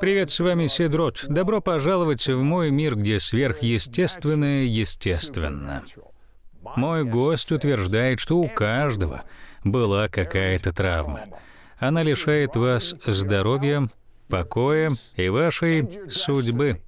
Привет, с вами Сидрот. Добро пожаловать в мой мир, где сверхъестественное естественно. Мой гость утверждает, что у каждого была какая-то травма. Она лишает вас здоровья, покоя и вашей судьбы.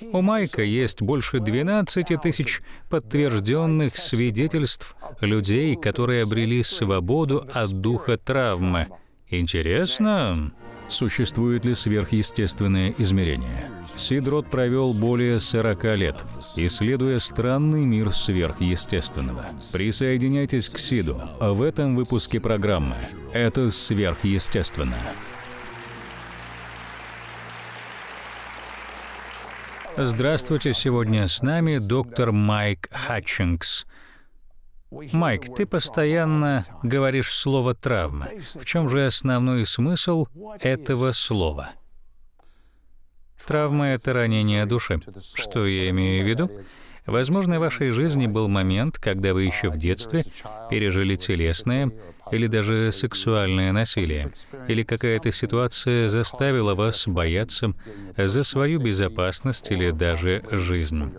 У Майка есть больше 12 тысяч подтвержденных свидетельств людей, которые обрели свободу от духа травмы. Интересно? существует ли сверхъестественное измерение. Сидрот провел более 40 лет, исследуя странный мир сверхъестественного. Присоединяйтесь к Сиду в этом выпуске программы «Это сверхъестественно». Здравствуйте, сегодня с нами доктор Майк Хатчингс – Майк, ты постоянно говоришь слово «травма». В чем же основной смысл этого слова? Травма — это ранение души. Что я имею в виду? Возможно, в вашей жизни был момент, когда вы еще в детстве пережили телесное или даже сексуальное насилие, или какая-то ситуация заставила вас бояться за свою безопасность или даже жизнь.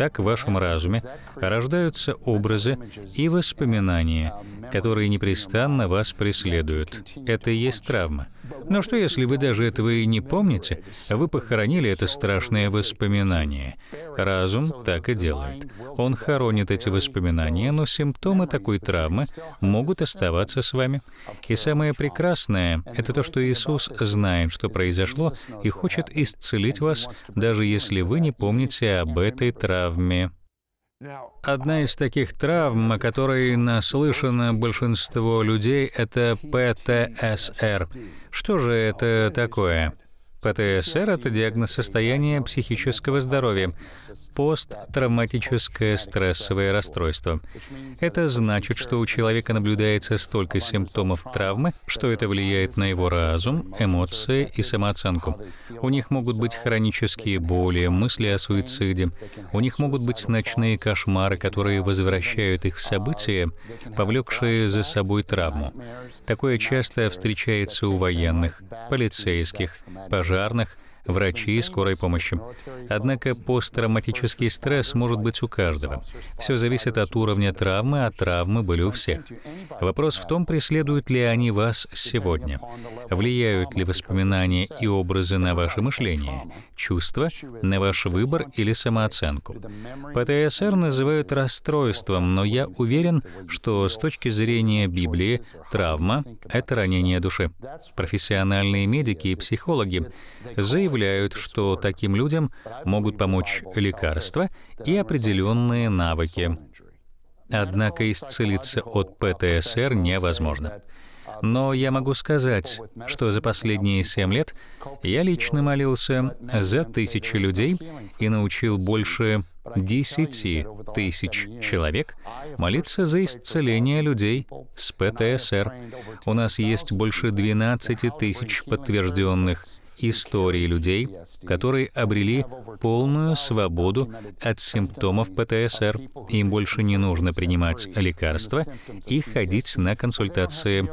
Так в вашем разуме рождаются образы и воспоминания, которые непрестанно вас преследуют. Это и есть травма. Но что, если вы даже этого и не помните, а вы похоронили это страшное воспоминание? Разум так и делает. Он хоронит эти воспоминания, но симптомы такой травмы могут оставаться с вами. И самое прекрасное — это то, что Иисус знает, что произошло, и хочет исцелить вас, даже если вы не помните об этой травме. Одна из таких травм, о которой наслышано большинство людей, это ПТСР. Что же это такое? ПТСР – это диагноз состояния психического здоровья, посттравматическое стрессовое расстройство. Это значит, что у человека наблюдается столько симптомов травмы, что это влияет на его разум, эмоции и самооценку. У них могут быть хронические боли, мысли о суициде. У них могут быть ночные кошмары, которые возвращают их в события, повлекшие за собой травму. Такое часто встречается у военных, полицейских, пожарных, пожарных – врачи и скорой помощи. Однако посттравматический стресс может быть у каждого. Все зависит от уровня травмы, а травмы были у всех. Вопрос в том, преследуют ли они вас сегодня. Влияют ли воспоминания и образы на ваше мышление, чувства, на ваш выбор или самооценку. ПТСР называют расстройством, но я уверен, что с точки зрения Библии травма — это ранение души. Профессиональные медики и психологи заявляют, заявляют, что таким людям могут помочь лекарства и определенные навыки. Однако исцелиться от ПТСР невозможно. Но я могу сказать, что за последние семь лет я лично молился за тысячи людей и научил больше десяти тысяч человек молиться за исцеление людей с ПТСР. У нас есть больше 12 тысяч подтвержденных истории людей, которые обрели полную свободу от симптомов ПТСР. Им больше не нужно принимать лекарства и ходить на консультации.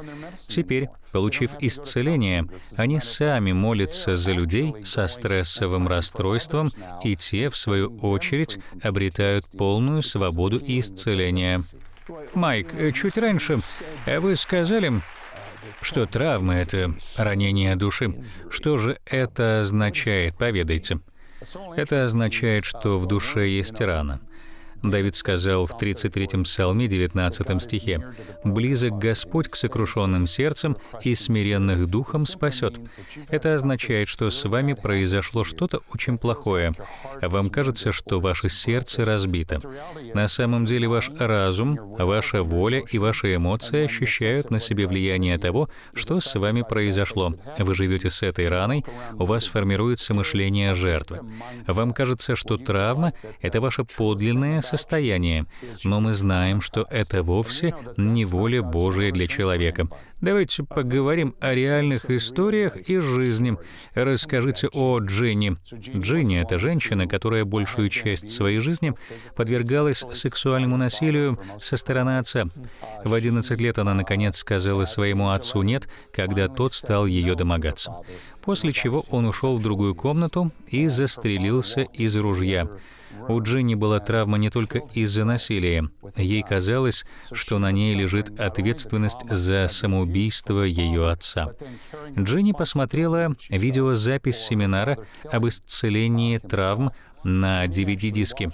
Теперь, получив исцеление, они сами молятся за людей со стрессовым расстройством, и те, в свою очередь, обретают полную свободу и исцеление. Майк, чуть раньше а вы сказали, что травма — это ранение души. Что же это означает, поведайте. Это означает, что в душе есть рана. Давид сказал в 33-м псалме, 19 стихе, «Близок Господь к сокрушенным сердцем и смиренных духом спасет». Это означает, что с вами произошло что-то очень плохое. Вам кажется, что ваше сердце разбито. На самом деле ваш разум, ваша воля и ваши эмоции ощущают на себе влияние того, что с вами произошло. Вы живете с этой раной, у вас формируется мышление жертвы. Вам кажется, что травма — это ваше подлинное состояние, но мы знаем, что это вовсе не воля Божия для человека. Давайте поговорим о реальных историях и жизни. Расскажите о Джинни. Джинни — это женщина, которая большую часть своей жизни подвергалась сексуальному насилию со стороны отца. В 11 лет она, наконец, сказала своему отцу «нет», когда тот стал ее домогаться. После чего он ушел в другую комнату и застрелился из ружья. У Джинни была травма не только из-за насилия. Ей казалось, что на ней лежит ответственность за самоубийство ее отца. Джинни посмотрела видеозапись семинара об исцелении травм на DVD-диске.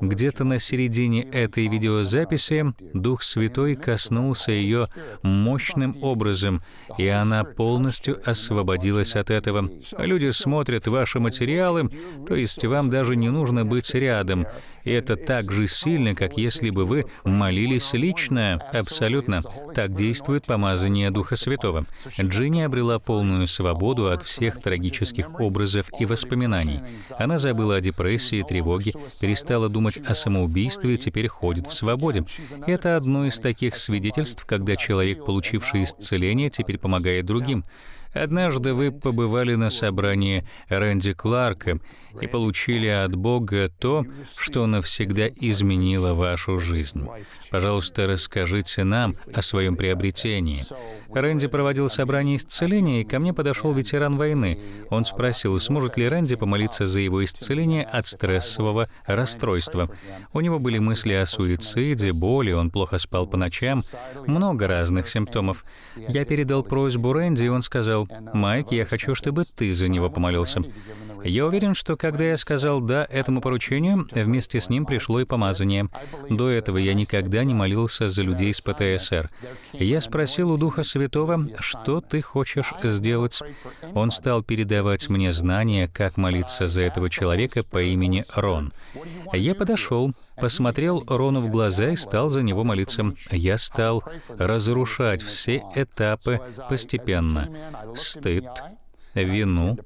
Где-то на середине этой видеозаписи Дух Святой коснулся ее мощным образом, и она полностью освободилась от этого. Люди смотрят ваши материалы, то есть вам даже не нужно быть рядом. И это так же сильно, как если бы вы молились лично. Абсолютно. Так действует помазание Духа Святого. Джинни обрела полную свободу от всех трагических образов и воспоминаний. Она забыла о депрессии, тревоге, перестала думать о самоубийстве и теперь ходит в свободе. Это одно из таких свидетельств, когда человек, получивший исцеление, теперь помогает другим. Однажды вы побывали на собрании Рэнди Кларка и получили от Бога то, что навсегда изменило вашу жизнь. Пожалуйста, расскажите нам о своем приобретении. Рэнди проводил собрание исцеления, и ко мне подошел ветеран войны. Он спросил, сможет ли Рэнди помолиться за его исцеление от стрессового расстройства. У него были мысли о суициде, боли, он плохо спал по ночам, много разных симптомов. Я передал просьбу Рэнди, и он сказал, «Майк, я хочу, чтобы ты за него помолился». Я уверен, что когда я сказал «да» этому поручению, вместе с ним пришло и помазание. До этого я никогда не молился за людей с ПТСР. Я спросил у Духа Святого, что ты хочешь сделать. Он стал передавать мне знания, как молиться за этого человека по имени Рон. Я подошел, посмотрел Рону в глаза и стал за него молиться. Я стал разрушать все этапы постепенно. Стыд, вину,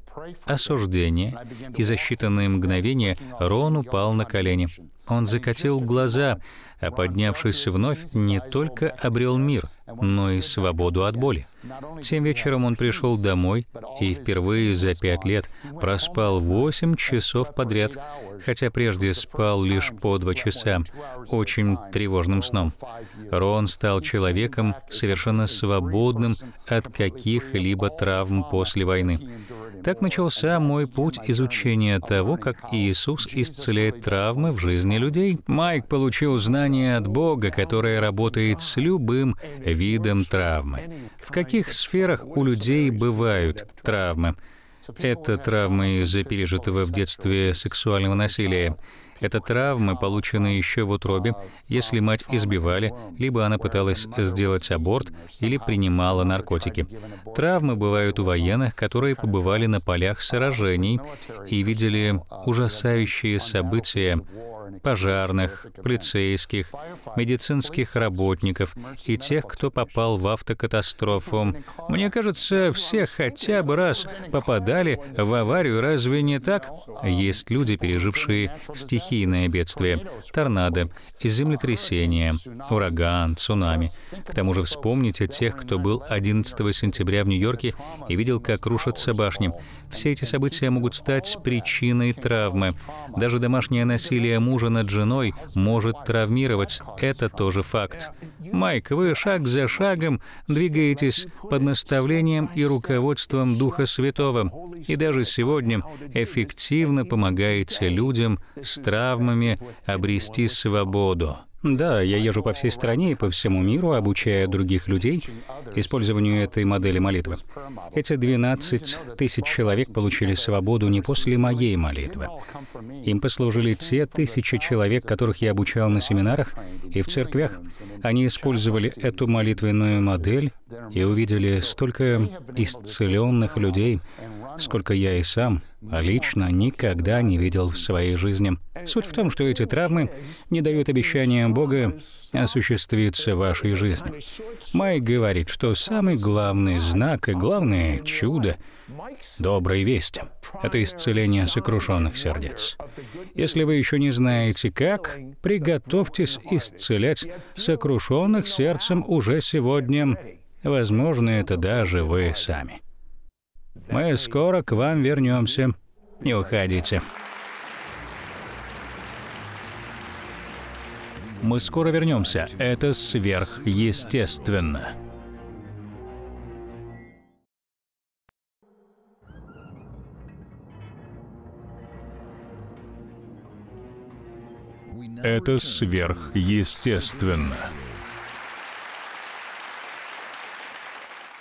осуждение, и за считанные мгновения Рон упал на колени. Он закатил глаза, а поднявшись вновь, не только обрел мир, но и свободу от боли. Тем вечером он пришел домой и впервые за пять лет проспал восемь часов подряд, хотя прежде спал лишь по два часа, очень тревожным сном. Рон стал человеком совершенно свободным от каких-либо травм после войны. Так начался мой путь изучения того, как Иисус исцеляет травмы в жизни людей. Майк получил знания от Бога, которое работает с любым видом травмы. В каких сферах у людей бывают травмы? Это травмы из-за пережитого в детстве сексуального насилия это травмы, полученные еще в утробе, если мать избивали, либо она пыталась сделать аборт или принимала наркотики. Травмы бывают у военных, которые побывали на полях сражений и видели ужасающие события, пожарных, полицейских, медицинских работников и тех, кто попал в автокатастрофу. Мне кажется, все хотя бы раз попадали в аварию, разве не так? Есть люди, пережившие стихийное бедствие, торнадо, землетрясение, ураган, цунами. К тому же вспомните тех, кто был 11 сентября в Нью-Йорке и видел, как рушатся башни. Все эти события могут стать причиной травмы. Даже домашнее насилие мужа мужа над женой может травмировать. Это тоже факт. Майк, вы шаг за шагом двигаетесь под наставлением и руководством Духа Святого, и даже сегодня эффективно помогаете людям с травмами обрести свободу. Да, я езжу по всей стране и по всему миру, обучая других людей использованию этой модели молитвы. Эти 12 тысяч человек получили свободу не после моей молитвы. Им послужили те тысячи человек, которых я обучал на семинарах и в церквях. Они использовали эту молитвенную модель и увидели столько исцеленных людей, сколько я и сам а лично никогда не видел в своей жизни. Суть в том, что эти травмы не дают обещания Бога осуществиться в вашей жизни. Майк говорит, что самый главный знак и главное чудо доброй вести — это исцеление сокрушенных сердец. Если вы еще не знаете как, приготовьтесь исцелять сокрушенных сердцем уже сегодня. Возможно, это даже вы сами. Мы скоро к вам вернемся. Не уходите. Мы скоро вернемся. Это сверхъестественно. Это сверхъестественно.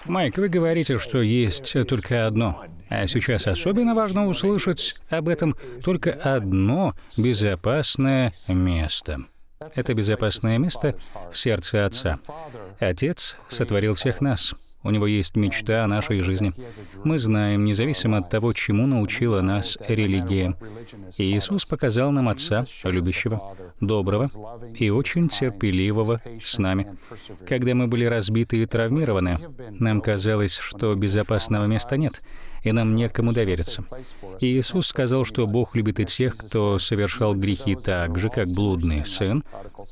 Майк, вы говорите, что есть только одно. А сейчас особенно важно услышать об этом только одно безопасное место. Это безопасное место в сердце Отца. Отец сотворил всех нас. У него есть мечта о нашей жизни. Мы знаем, независимо от того, чему научила нас религия. И Иисус показал нам Отца, любящего, доброго и очень терпеливого с нами. Когда мы были разбиты и травмированы, нам казалось, что безопасного места нет, и нам некому довериться. И Иисус сказал, что Бог любит и тех, кто совершал грехи так же, как блудный сын,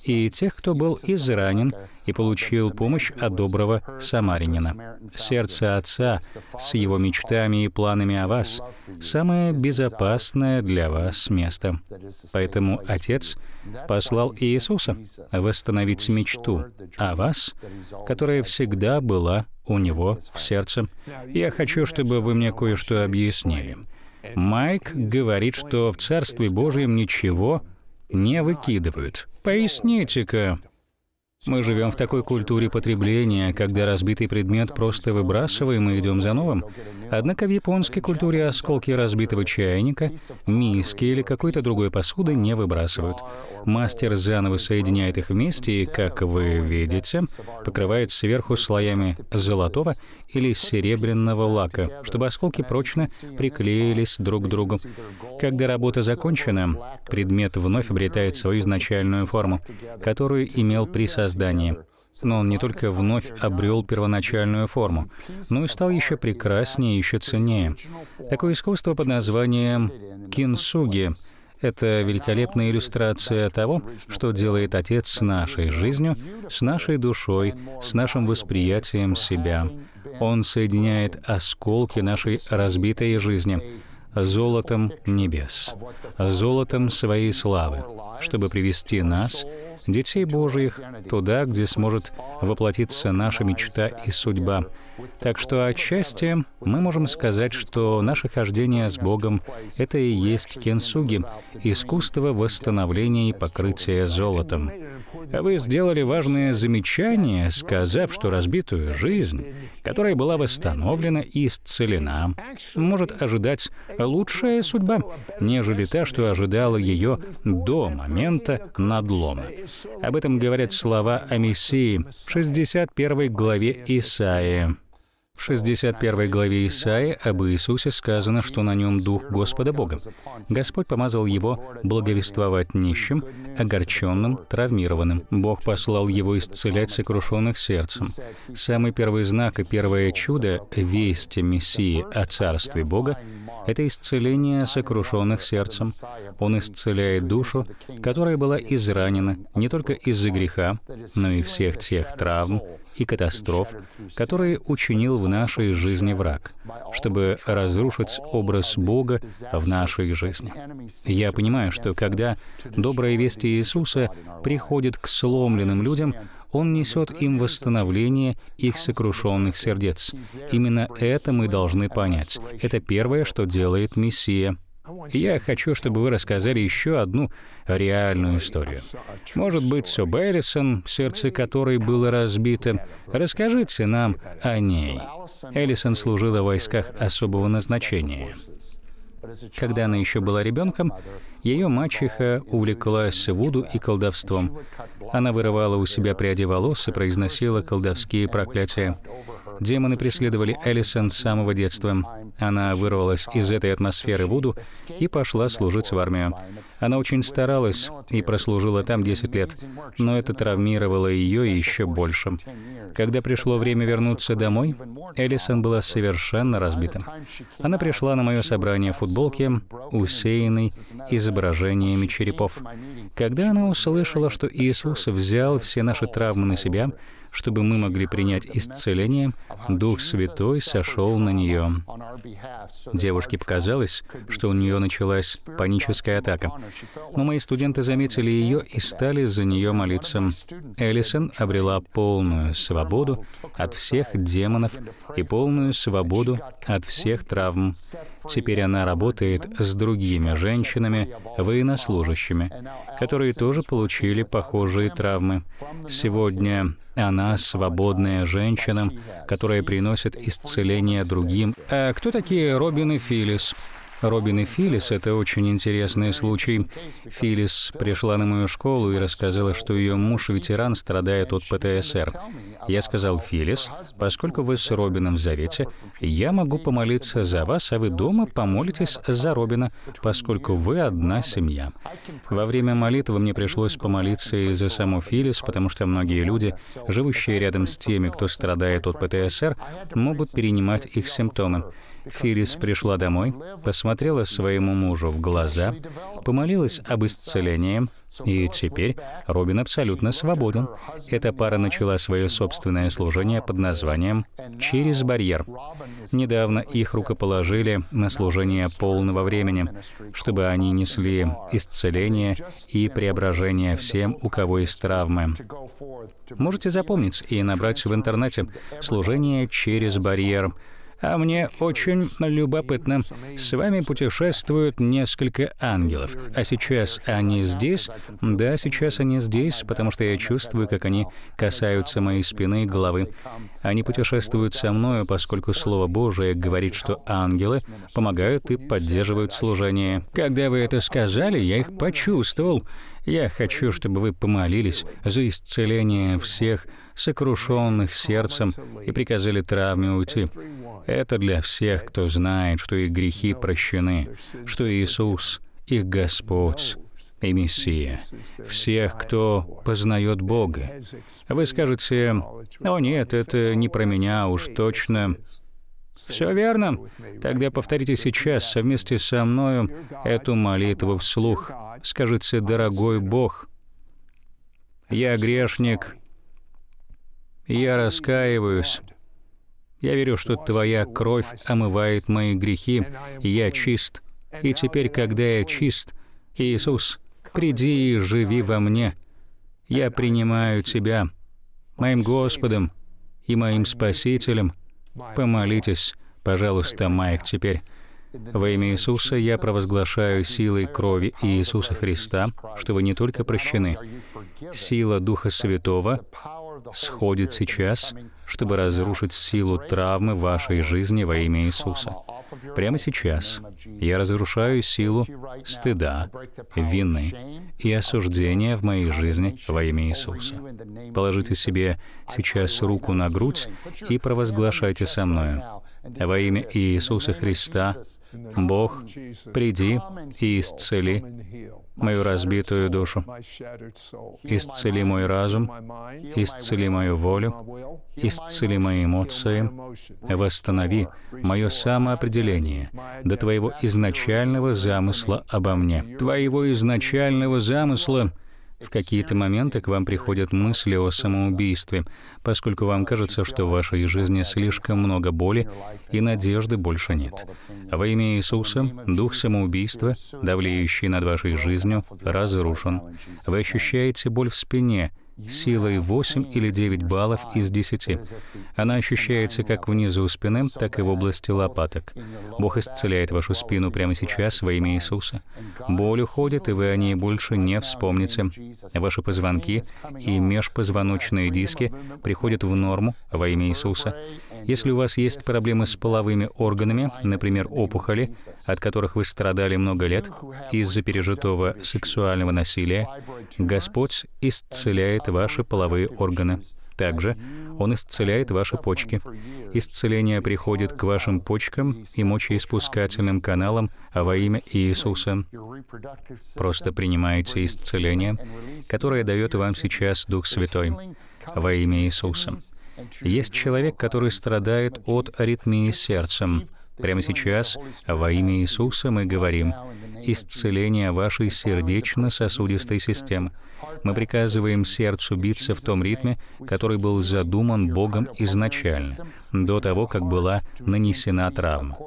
и тех, кто был изранен и получил помощь от доброго самарянина. Сердце Отца с его мечтами и планами о вас — самое безопасное для вас место. Поэтому Отец послал Иисуса восстановить мечту о вас, которая всегда была у него в сердце. Я хочу, чтобы вы мне кое-что объяснили. Майк говорит, что в Царстве Божьем ничего не выкидывают. Поясните-ка. Мы живем в такой культуре потребления, когда разбитый предмет просто выбрасываем и идем за новым. Однако в японской культуре осколки разбитого чайника, миски или какой-то другой посуды не выбрасывают. Мастер заново соединяет их вместе и, как вы видите, покрывает сверху слоями золотого или серебряного лака, чтобы осколки прочно приклеились друг к другу. Когда работа закончена, предмет вновь обретает свою изначальную форму, которую имел при создании. Но он не только вновь обрел первоначальную форму, но и стал еще прекраснее, еще ценнее. Такое искусство под названием кинсуги это великолепная иллюстрация того, что делает Отец с нашей жизнью, с нашей душой, с нашим восприятием себя. Он соединяет осколки нашей разбитой жизни золотом небес, золотом своей славы, чтобы привести нас детей Божьих, туда, где сможет воплотиться наша мечта и судьба. Так что отчасти мы можем сказать, что наше хождение с Богом — это и есть кенсуги, искусство восстановления и покрытия золотом. вы сделали важное замечание, сказав, что разбитую жизнь которая была восстановлена и исцелена, может ожидать лучшая судьба, нежели та, что ожидала ее до момента надлома. Об этом говорят слова о Мессии в 61 главе Исаии. В 61 главе Исаии об Иисусе сказано, что на нем Дух Господа Бога. Господь помазал его благовествовать нищим, огорченным, травмированным. Бог послал его исцелять сокрушенных сердцем. Самый первый знак и первое чудо — вести Мессии о Царстве Бога — это исцеление сокрушенных сердцем. Он исцеляет душу, которая была изранена не только из-за греха, но и всех тех травм, и катастроф, которые учинил в нашей жизни враг, чтобы разрушить образ Бога в нашей жизни. Я понимаю, что когда добрые вести Иисуса приходят к сломленным людям, он несет им восстановление их сокрушенных сердец. Именно это мы должны понять. Это первое, что делает Мессия — я хочу, чтобы вы рассказали еще одну реальную историю. Может быть, Соб Эллисон, сердце которой было разбито. Расскажите нам о ней. Эллисон служила в войсках особого назначения. Когда она еще была ребенком, ее мачеха увлеклась вуду и колдовством. Она вырывала у себя пряди волос и произносила колдовские проклятия. Демоны преследовали Эллисон с самого детства. Она вырвалась из этой атмосферы Вуду и пошла служить в армию. Она очень старалась и прослужила там 10 лет, но это травмировало ее еще больше. Когда пришло время вернуться домой, Эллисон была совершенно разбита. Она пришла на мое собрание в футболке, усеянной изображениями черепов. Когда она услышала, что Иисус взял все наши травмы на себя, чтобы мы могли принять исцеление, Дух Святой сошел на нее. Девушке показалось, что у нее началась паническая атака. Но мои студенты заметили ее и стали за нее молиться. Эллисон обрела полную свободу от всех демонов и полную свободу от всех травм. Теперь она работает с другими женщинами, военнослужащими, которые тоже получили похожие травмы. Сегодня она свободная женщина, которая приносит исцеление другим. А кто такие Робин и Филлис? Робин и Филлис — это очень интересный случай. Филлис пришла на мою школу и рассказала, что ее муж — ветеран, страдает от ПТСР. Я сказал, Филлис, поскольку вы с Робином в завете, я могу помолиться за вас, а вы дома помолитесь за Робина, поскольку вы одна семья. Во время молитвы мне пришлось помолиться и за саму Филлис, потому что многие люди, живущие рядом с теми, кто страдает от ПТСР, могут перенимать их симптомы. Филлис пришла домой, посмотрела посмотрела своему мужу в глаза, помолилась об исцелении, и теперь Робин абсолютно свободен. Эта пара начала свое собственное служение под названием «Через барьер». Недавно их рукоположили на служение полного времени, чтобы они несли исцеление и преображение всем, у кого есть травмы. Можете запомнить и набрать в интернете «Служение через барьер» а мне очень любопытно. С вами путешествуют несколько ангелов, а сейчас они здесь? Да, сейчас они здесь, потому что я чувствую, как они касаются моей спины и головы. Они путешествуют со мною, поскольку Слово Божие говорит, что ангелы помогают и поддерживают служение. Когда вы это сказали, я их почувствовал. Я хочу, чтобы вы помолились за исцеление всех, сокрушенных сердцем, и приказали травме уйти. Это для всех, кто знает, что их грехи прощены, что Иисус — их Господь и Мессия, всех, кто познает Бога. Вы скажете, «О нет, это не про меня, уж точно». Все верно? Тогда повторите сейчас совместе со мною эту молитву вслух. Скажите, «Дорогой Бог, я грешник, я раскаиваюсь. Я верю, что Твоя кровь омывает мои грехи, и я чист. И теперь, когда я чист, Иисус, приди и живи во мне. Я принимаю Тебя, моим Господом и моим Спасителем. Помолитесь, пожалуйста, Майк, теперь. Во имя Иисуса я провозглашаю силой крови Иисуса Христа, что вы не только прощены. Сила Духа Святого сходит сейчас, чтобы разрушить силу травмы вашей жизни во имя Иисуса. Прямо сейчас я разрушаю силу стыда, вины и осуждения в моей жизни во имя Иисуса. Положите себе сейчас руку на грудь и провозглашайте со мной. Во имя Иисуса Христа, Бог, приди и исцели мою разбитую душу. Исцели мой разум, исцели мою волю, исцели мои эмоции, восстанови мое самоопределение до Твоего изначального замысла обо мне, Твоего изначального замысла — в какие-то моменты к вам приходят мысли о самоубийстве, поскольку вам кажется, что в вашей жизни слишком много боли и надежды больше нет. Во имя Иисуса дух самоубийства, давлеющий над вашей жизнью, разрушен. Вы ощущаете боль в спине, силой 8 или 9 баллов из 10. Она ощущается как внизу спины, так и в области лопаток. Бог исцеляет вашу спину прямо сейчас во имя Иисуса. Боль уходит, и вы о ней больше не вспомните. Ваши позвонки и межпозвоночные диски приходят в норму во имя Иисуса. Если у вас есть проблемы с половыми органами, например, опухоли, от которых вы страдали много лет из-за пережитого сексуального насилия, Господь исцеляет ваши половые органы. Также Он исцеляет ваши почки. Исцеление приходит к вашим почкам и мочеиспускательным каналам а во имя Иисуса. Просто принимайте исцеление, которое дает вам сейчас Дух Святой во имя Иисуса. Есть человек, который страдает от аритмии сердцем. Прямо сейчас во имя Иисуса мы говорим «Исцеление вашей сердечно-сосудистой системы». Мы приказываем сердцу биться в том ритме, который был задуман Богом изначально, до того, как была нанесена травма.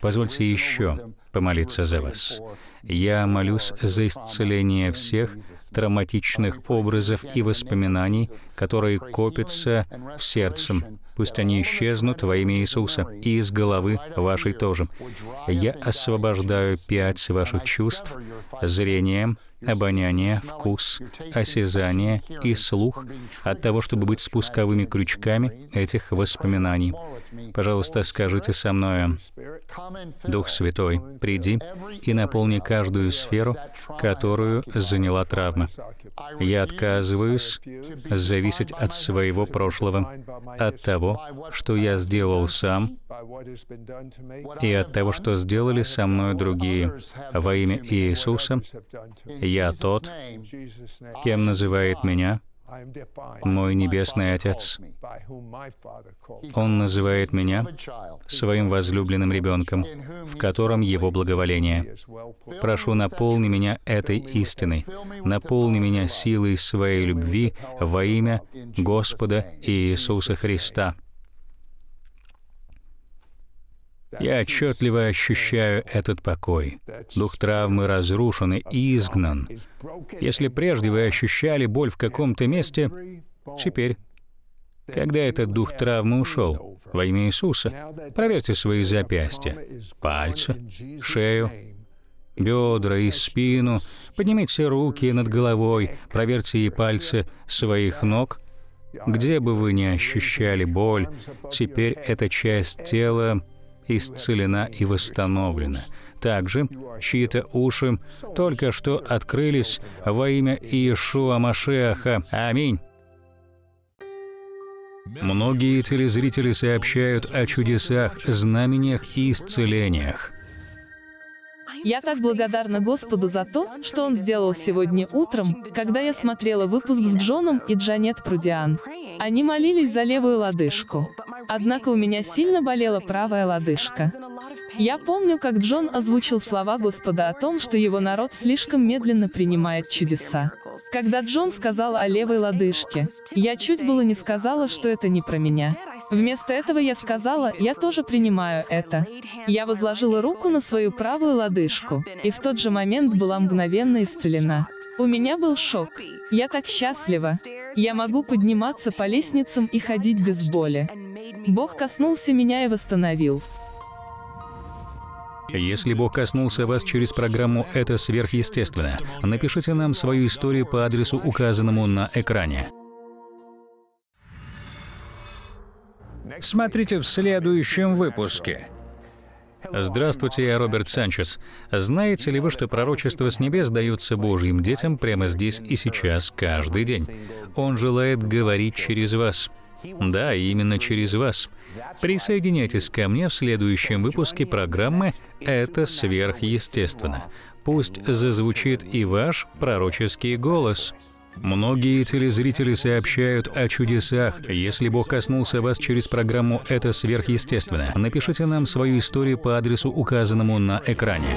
Позвольте еще помолиться за вас. Я молюсь за исцеление всех травматичных образов и воспоминаний, которые копятся в сердце. Пусть они исчезнут во имя Иисуса и из головы вашей тоже. Я освобождаю пять ваших чувств — зрение, обоняние, вкус, осязание и слух от того, чтобы быть спусковыми крючками этих воспоминаний. Пожалуйста, скажите со мною, Дух Святой, приди и наполни каждую сферу, которую заняла травма. Я отказываюсь зависеть от своего прошлого, от того, что я сделал сам, и от того, что сделали со мной другие. Во имя Иисуса я тот, кем называет меня мой Небесный Отец. Он называет меня своим возлюбленным ребенком, в котором его благоволение. Прошу, наполни меня этой истиной, наполни меня силой своей любви во имя Господа Иисуса Христа. Я отчетливо ощущаю этот покой. Дух травмы разрушен и изгнан. Если прежде вы ощущали боль в каком-то месте, теперь, когда этот дух травмы ушел, во имя Иисуса, проверьте свои запястья, пальцы, шею, бедра и спину, поднимите руки над головой, проверьте и пальцы своих ног. Где бы вы ни ощущали боль, теперь эта часть тела исцелена и восстановлена. Также чьи-то уши только что открылись во имя Иешуа Машеаха. Аминь. Многие телезрители сообщают о чудесах, знамениях и исцелениях. Я так благодарна Господу за то, что Он сделал сегодня утром, когда я смотрела выпуск с Джоном и Джанет Прудиан. Они молились за левую лодыжку. Однако у меня сильно болела правая лодыжка. Я помню, как Джон озвучил слова Господа о том, что его народ слишком медленно принимает чудеса. Когда Джон сказал о левой лодыжке, я чуть было не сказала, что это не про меня. Вместо этого я сказала, я тоже принимаю это. Я возложила руку на свою правую лодыжку, и в тот же момент была мгновенно исцелена. У меня был шок. Я так счастлива. Я могу подниматься по лестницам и ходить без боли. Бог коснулся меня и восстановил. Если Бог коснулся вас через программу «Это сверхъестественно», напишите нам свою историю по адресу, указанному на экране. Смотрите в следующем выпуске. Здравствуйте, я Роберт Санчес. Знаете ли вы, что пророчество с небес даются Божьим детям прямо здесь и сейчас, каждый день? Он желает говорить через вас. Да, именно через вас. Присоединяйтесь ко мне в следующем выпуске программы «Это сверхъестественно». Пусть зазвучит и ваш пророческий голос. Многие телезрители сообщают о чудесах. Если Бог коснулся вас через программу «Это сверхъестественно», напишите нам свою историю по адресу, указанному на экране.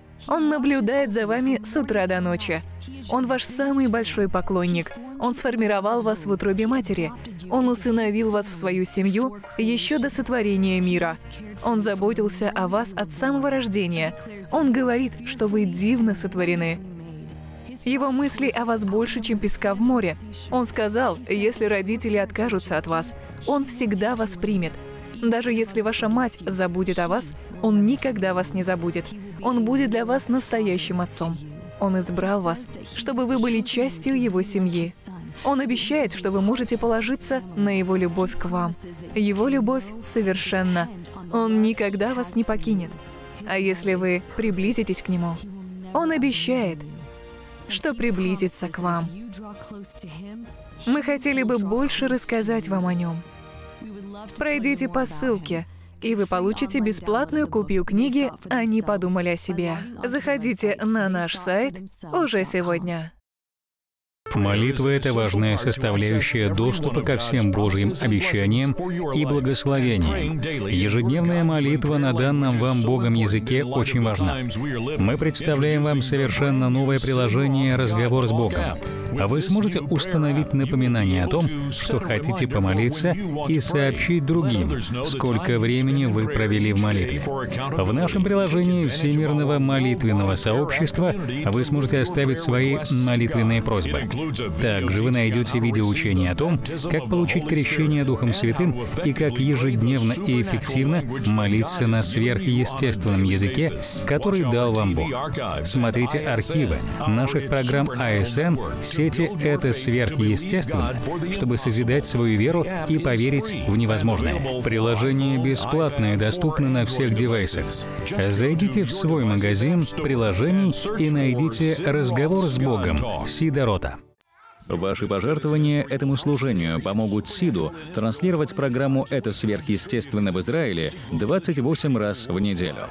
Он наблюдает за вами с утра до ночи. Он ваш самый большой поклонник. Он сформировал вас в утробе матери. Он усыновил вас в свою семью еще до сотворения мира. Он заботился о вас от самого рождения. Он говорит, что вы дивно сотворены. Его мысли о вас больше, чем песка в море. Он сказал, если родители откажутся от вас, он всегда вас примет – даже если ваша мать забудет о вас, Он никогда вас не забудет. Он будет для вас настоящим отцом. Он избрал вас, чтобы вы были частью Его семьи. Он обещает, что вы можете положиться на Его любовь к вам. Его любовь совершенна. Он никогда вас не покинет. А если вы приблизитесь к Нему, Он обещает, что приблизится к вам. Мы хотели бы больше рассказать вам о Нем. Пройдите по ссылке, и вы получите бесплатную копию книги «Они подумали о себе». Заходите на наш сайт уже сегодня. Молитва – это важная составляющая доступа ко всем Божьим обещаниям и благословениям. Ежедневная молитва на данном вам Богом языке очень важна. Мы представляем вам совершенно новое приложение «Разговор с Богом». а Вы сможете установить напоминание о том, что хотите помолиться, и сообщить другим, сколько времени вы провели в молитве. В нашем приложении Всемирного молитвенного сообщества вы сможете оставить свои молитвенные просьбы. Также вы найдете видеоучение о том, как получить крещение Духом Святым и как ежедневно и эффективно молиться на сверхъестественном языке, который дал вам Бог. Смотрите архивы наших программ АСН, сети «Это сверхъестественно», чтобы созидать свою веру и поверить в невозможное. Приложение бесплатное, доступно на всех девайсах. Зайдите в свой магазин приложений и найдите «Разговор с Богом» Сидорота. Ваши пожертвования этому служению помогут СИДу транслировать программу «Это сверхъестественно» в Израиле 28 раз в неделю.